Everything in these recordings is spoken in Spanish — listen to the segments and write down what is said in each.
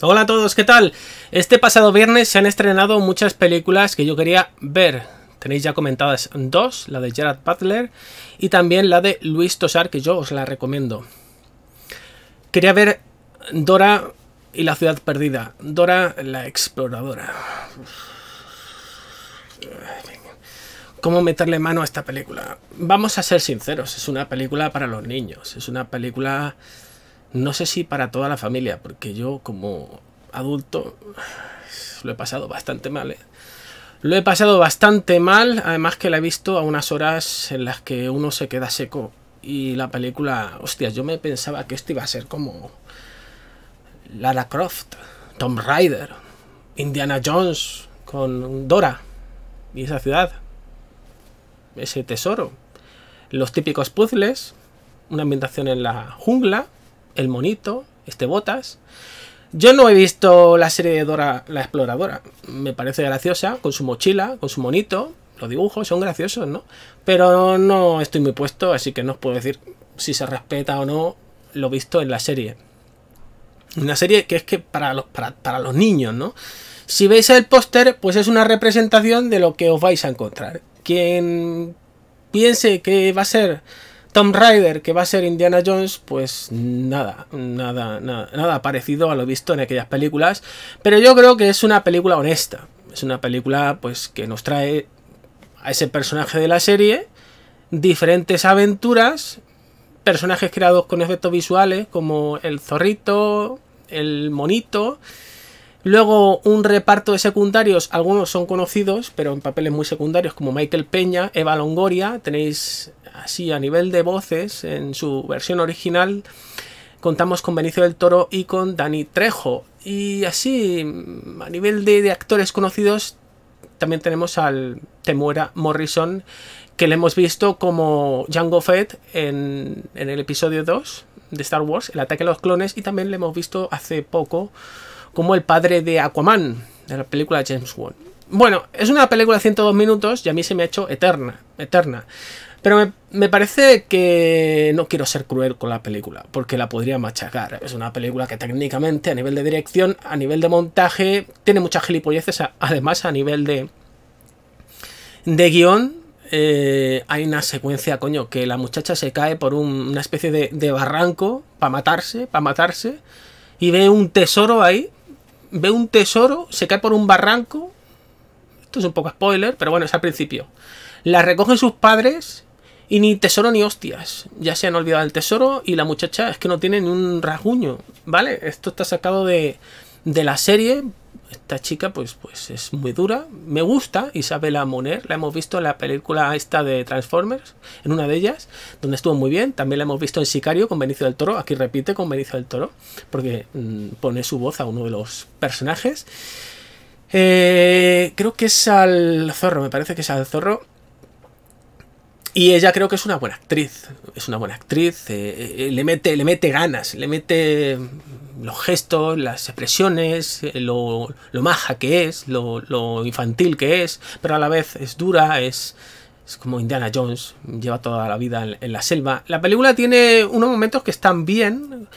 Hola a todos, ¿qué tal? Este pasado viernes se han estrenado muchas películas que yo quería ver. Tenéis ya comentadas dos, la de Gerard Butler y también la de Luis Tosar, que yo os la recomiendo. Quería ver Dora y la ciudad perdida. Dora la exploradora. ¿Cómo meterle mano a esta película? Vamos a ser sinceros, es una película para los niños, es una película no sé si para toda la familia, porque yo como adulto lo he pasado bastante mal. ¿eh? Lo he pasado bastante mal, además que la he visto a unas horas en las que uno se queda seco. Y la película, hostias, yo me pensaba que esto iba a ser como Lara Croft, Tom Raider, Indiana Jones con Dora y esa ciudad, ese tesoro, los típicos puzzles, una ambientación en la jungla el monito, este Botas. Yo no he visto la serie de Dora la Exploradora. Me parece graciosa, con su mochila, con su monito. Los dibujos son graciosos, ¿no? Pero no estoy muy puesto, así que no os puedo decir si se respeta o no lo visto en la serie. Una serie que es que para los, para, para los niños, ¿no? Si veis el póster, pues es una representación de lo que os vais a encontrar. Quien piense que va a ser Tom Rider, que va a ser Indiana Jones, pues nada, nada, nada, parecido a lo visto en aquellas películas, pero yo creo que es una película honesta, es una película pues que nos trae a ese personaje de la serie diferentes aventuras, personajes creados con efectos visuales como el zorrito, el monito, Luego un reparto de secundarios, algunos son conocidos, pero en papeles muy secundarios, como Michael Peña, Eva Longoria, tenéis así a nivel de voces en su versión original. Contamos con Benicio del Toro y con Dani Trejo. Y así, a nivel de, actores conocidos, también tenemos al Temuera Morrison, que le hemos visto como Jango Fett en, en el episodio 2 de Star Wars, El ataque a los clones, y también le hemos visto hace poco como el padre de Aquaman, de la película de James Wan. Bueno, es una película de 102 minutos y a mí se me ha hecho eterna, eterna. Pero me, parece que no quiero ser cruel con la película, porque la podría machacar. Es una película que técnicamente, a nivel de dirección, a nivel de montaje, tiene muchas gilipolleces. Además, a nivel de, de guión, eh, hay una secuencia, coño, que la muchacha se cae por una especie de, de barranco para matarse, para matarse, y ve un tesoro ahí ve un tesoro, se cae por un barranco. Esto es un poco spoiler, pero bueno, es al principio. La recogen sus padres y ni tesoro ni hostias. Ya se han olvidado del tesoro y la muchacha es que no tiene ni un rasguño, ¿vale? Esto está sacado de, de la serie esta chica pues, pues es muy dura. Me gusta Isabela Moner, la hemos visto en la película esta de Transformers, en una de ellas, donde estuvo muy bien. También la hemos visto en Sicario con Benicio del Toro, aquí repite con Benicio del Toro, porque mm, pone su voz a uno de los personajes. Eh, creo que es al zorro, me parece que es al zorro. Y ella creo que es una buena actriz, es una buena actriz, eh, eh, le, mete, le mete ganas, le mete los gestos, las expresiones, eh, lo, lo maja que es, lo, infantil que es, pero a la vez es dura, es, es como Indiana Jones, lleva toda la vida en, la selva. La película tiene unos momentos que están bien,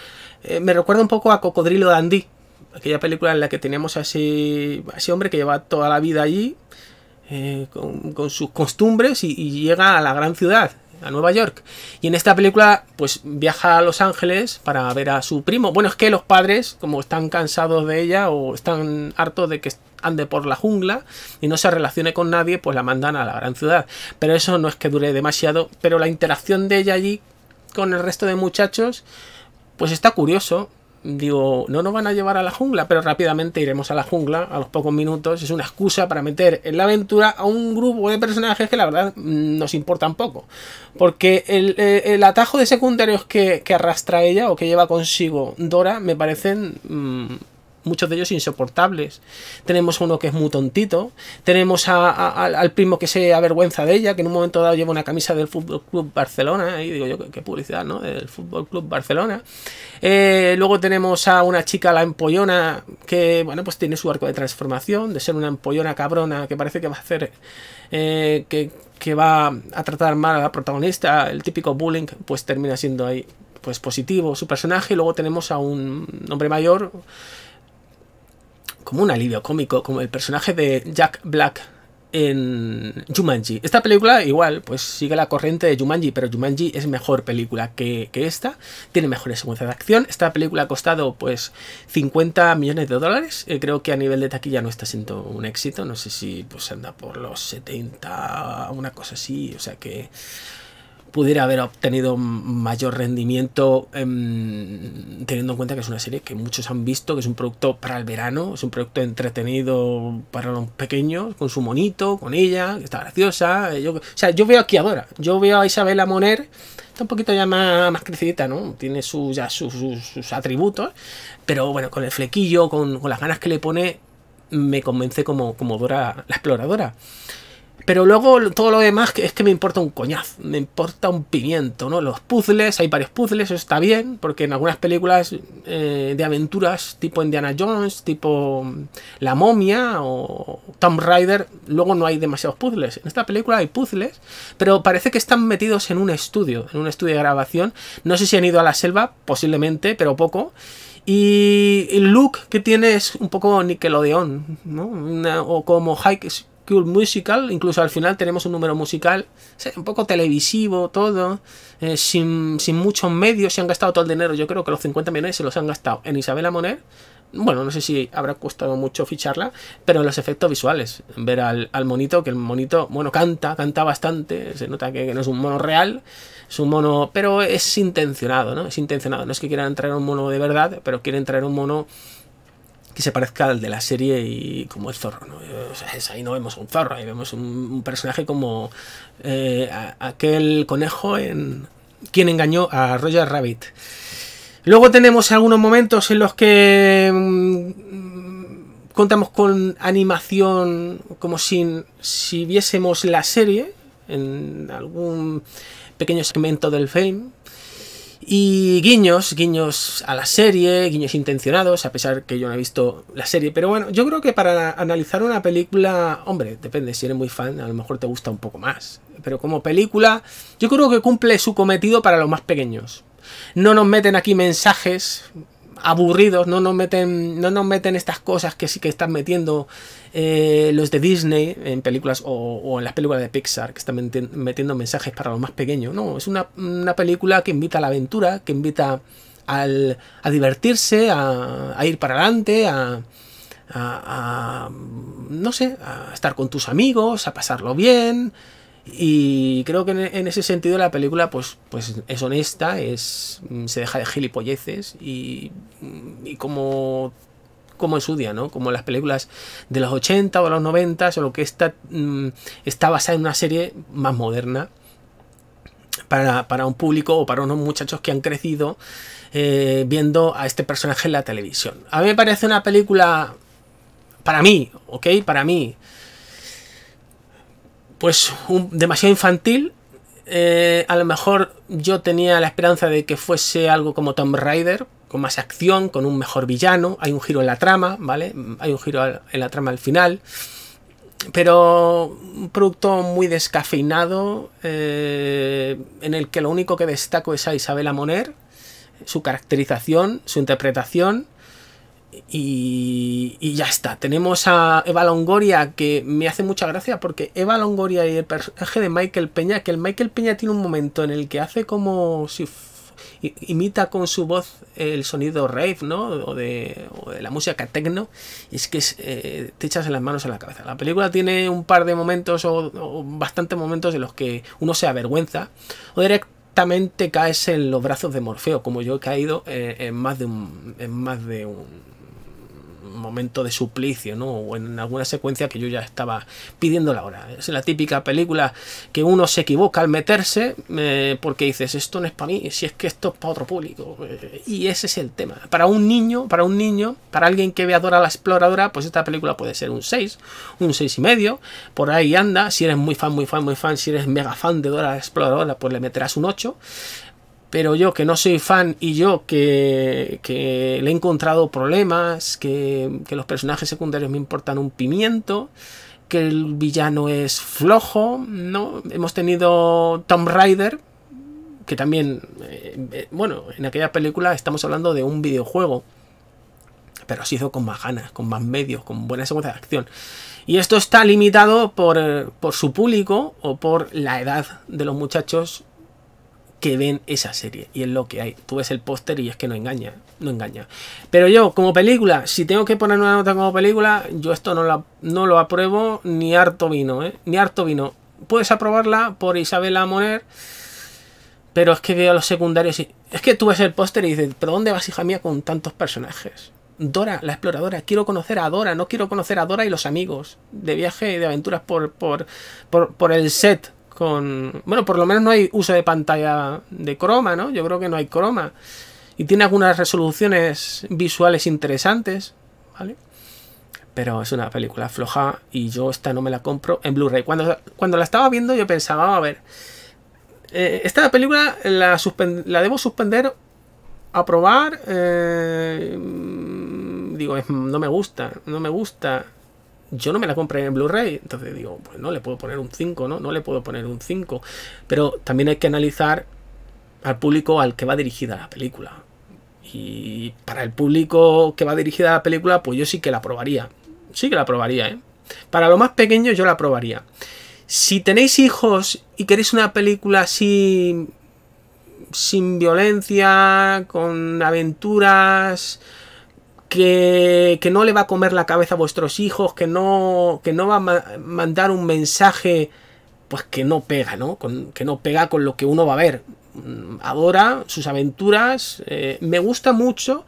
me recuerda un poco a Cocodrilo Dandy, aquella película en la que tenemos ese, a ese hombre que lleva toda la vida allí eh, con, sus costumbres y, y llega a la gran ciudad, a Nueva York. Y en esta película, pues viaja a Los Ángeles para ver a su primo. Bueno, es que los padres, como están cansados de ella o están hartos de que ande por la jungla y no se relacione con nadie, pues la mandan a la gran ciudad. Pero eso no es que dure demasiado. Pero la interacción de ella allí con el resto de muchachos, pues está curioso digo, no nos van a llevar a la jungla, pero rápidamente iremos a la jungla a los pocos minutos. Es una excusa para meter en la aventura a un grupo de personajes que la verdad mm, nos importan poco. Porque el, eh, el atajo de secundarios que, que, arrastra ella o que lleva consigo Dora me parecen mm, muchos de ellos insoportables. Tenemos uno que es muy tontito, tenemos al primo que se avergüenza de ella, que en un momento dado lleva una camisa del Fútbol Club Barcelona, y digo yo, qué publicidad, ¿no? Del Fútbol Club Barcelona. Eh, luego tenemos a una chica, la empollona, que, bueno, pues tiene su arco de transformación, de ser una empollona cabrona que parece que va a hacer. Eh, que, que va a tratar mal a la protagonista, el típico bullying, pues termina siendo ahí pues positivo su personaje y luego tenemos a un hombre mayor como un alivio cómico, como el personaje de Jack Black en Jumanji. Esta película igual, pues sigue la corriente de Jumanji, pero Jumanji es mejor película que, que, esta, tiene mejores secuencias de acción. Esta película ha costado pues 50 millones de dólares, eh, creo que a nivel de taquilla no está siendo un éxito, no sé si pues anda por los 70, una cosa así, o sea que pudiera haber obtenido mayor rendimiento em, teniendo en cuenta que es una serie que muchos han visto, que es un producto para el verano, es un producto entretenido para los pequeños, con su monito, con ella, que está graciosa. Yo, o sea, yo veo aquí a Dora, yo veo a Isabela Moner, está un poquito ya más, más crecidita, ¿no? Tiene sus, sus atributos, pero bueno, con el flequillo, con, con las ganas que le pone, me convence como, como Dora la exploradora. Pero luego todo lo demás es que me importa un coñaz me importa un pimiento, ¿no? Los puzzles, hay varios puzzles, eso está bien, porque en algunas películas eh, de aventuras, tipo Indiana Jones, tipo mm, La Momia o Tomb Raider, luego no hay demasiados puzzles. En esta película hay puzzles, pero parece que están metidos en un estudio, en un estudio de grabación. No sé si han ido a la selva, posiblemente, pero poco. Y el look que tiene es un poco Nickelodeon, ¿no? o como High, Musical, incluso al final tenemos un número musical, un poco televisivo, todo, eh, sin, muchos medios, se han gastado todo el dinero, yo creo que los 50 millones se los han gastado en Isabela Monet, bueno, no sé si habrá costado mucho ficharla, pero en los efectos visuales, ver al, monito, que el monito, bueno, canta, canta bastante, se nota que, que, no es un mono real, es un mono, pero es intencionado, ¿no? Es intencionado, no es que quieran traer un mono de verdad, pero quieren traer un mono que se parezca al de la serie y como el zorro. ahí no vemos un zorro, ahí vemos un, personaje como eh, aquel conejo en quien engañó a Roger Rabbit. Luego tenemos algunos momentos en los que mm, contamos con animación como si, si viésemos la serie en algún pequeño segmento del film y guiños, guiños a la serie, guiños intencionados, a pesar que yo no he visto la serie. Pero bueno, yo creo que para analizar una película, hombre, depende, si eres muy fan, a lo mejor te gusta un poco más. Pero como película, yo creo que cumple su cometido para los más pequeños. No nos meten aquí mensajes aburridos, no nos meten, no nos meten estas cosas que sí que están metiendo eh, los de Disney en películas o, en las películas de Pixar, que están metiendo mensajes para los más pequeños. No, es una, película que invita a la aventura, que invita a divertirse, a, ir para adelante, a, a, no sé, a estar con tus amigos, a pasarlo bien, y creo que en, ese sentido la película pues, pues es honesta, es, mm, se deja de gilipolleces y, mm, y como, como en su día, ¿no? Como las películas de los 80 o los 90, solo que esta mm, está basada en una serie más moderna para, para un público o para unos muchachos que han crecido eh, viendo a este personaje en la televisión. A mí me parece una película, para mí, ¿ok? Para mí pues un, demasiado infantil. Eh, a lo mejor yo tenía la esperanza de que fuese algo como Tomb Raider, con más acción, con un mejor villano. Hay un giro en la trama, ¿vale? Hay un giro en la trama al final. Pero un producto muy descafeinado, eh, en el que lo único que destaco es a Isabela Moner, su caracterización, su interpretación. Y, y, ya está. Tenemos a Eva Longoria, que me hace mucha gracia porque Eva Longoria y el personaje de Michael Peña, que el Michael Peña tiene un momento en el que hace como si imita con su voz el sonido rave, ¿no? O de, la música techno. Y es que eh, te echas las manos en la cabeza. La película tiene un par de momentos o, bastantes momentos en los que uno se avergüenza o directamente caes en los brazos de Morfeo, como yo he caído eh, en más de un, en más de un momento de suplicio, ¿no? O en alguna secuencia que yo ya estaba pidiendo la hora. Es la típica película que uno se equivoca al meterse eh, porque dices, esto no es para mí, si es que esto es para otro público. Eh, y ese es el tema. Para un niño, para un niño, para alguien que vea Dora la Exploradora, pues esta película puede ser un 6, un 6 y medio, por ahí anda. Si eres muy fan, muy fan, muy fan, si eres mega fan de Dora la Exploradora, pues le meterás un 8 pero yo que no soy fan y yo que, le he encontrado problemas, que, los personajes secundarios me importan un pimiento, que el villano es flojo, ¿no? Hemos tenido Tomb Raider, que también, eh, eh, bueno, en aquella película estamos hablando de un videojuego, pero se hizo con más ganas, con más medios, con buena secuencia de acción. Y esto está limitado por, eh, por su público o por la edad de los muchachos que ven esa serie. Y es lo que hay. Tú ves el póster y es que no engaña. No engaña. Pero yo, como película, si tengo que poner una nota como película, yo esto no, la, no lo apruebo ni harto vino, ¿eh? Ni harto vino. Puedes aprobarla por Isabela Moner. Pero es que veo a los secundarios y. Es que tú ves el póster y dices, ¿pero dónde vas, hija mía, con tantos personajes? Dora, la exploradora, quiero conocer a Dora, no quiero conocer a Dora y los amigos de viaje y de aventuras por, por, por, por el set bueno, por lo menos no hay uso de pantalla de croma, ¿no? Yo creo que no hay croma. Y tiene algunas resoluciones visuales interesantes, ¿vale? Pero es una película floja y yo esta no me la compro en Blu-ray. Cuando, cuando la estaba viendo yo pensaba, a ver, eh, esta película la, debo suspender, a probar. Eh, digo, no me gusta, no me gusta yo no me la compré en Blu-ray, entonces digo, pues no le puedo poner un 5, ¿no? No le puedo poner un 5. Pero también hay que analizar al público al que va dirigida la película. Y para el público que va dirigida la película, pues yo sí que la probaría. Sí que la probaría, ¿eh? Para lo más pequeño yo la probaría. Si tenéis hijos y queréis una película así sin violencia, con aventuras, que, no le va a comer la cabeza a vuestros hijos, que no, que no va a mandar un mensaje pues que no pega, ¿no? Con, que no pega con lo que uno va a ver. Mm, adora sus aventuras, eh, me gusta mucho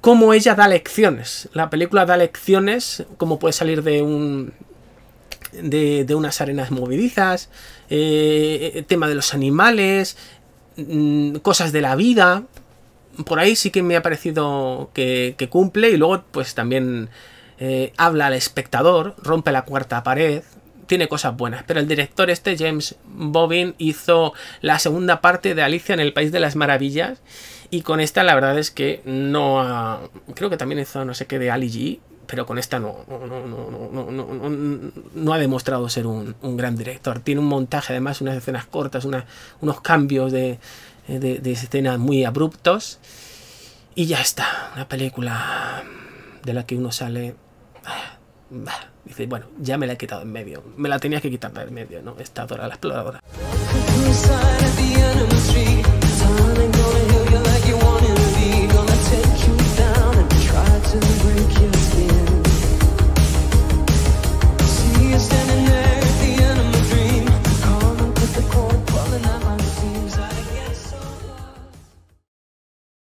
cómo ella da lecciones. La película da lecciones, cómo puede salir de un... De, unas arenas movidizas, eh, eh, tema de los animales, mm, cosas de la vida, por ahí sí que me ha parecido que, cumple y luego pues también eh, habla al espectador, rompe la cuarta pared, tiene cosas buenas. Pero el director este, James Bobin hizo la segunda parte de Alicia en el País de las Maravillas y con esta la verdad es que no ha... creo que también hizo no sé qué de Ali G. Pero con esta no, no, ha demostrado ser un, gran director. Tiene un montaje, además, unas escenas cortas, unos cambios de, eh, de, escenas muy abruptos. Y ya está, una película de la que uno sale... Ah, ah, dice, bueno, ya me la he quitado en medio. Me la tenía que quitar en medio, ¿no? Esta Dora la exploradora.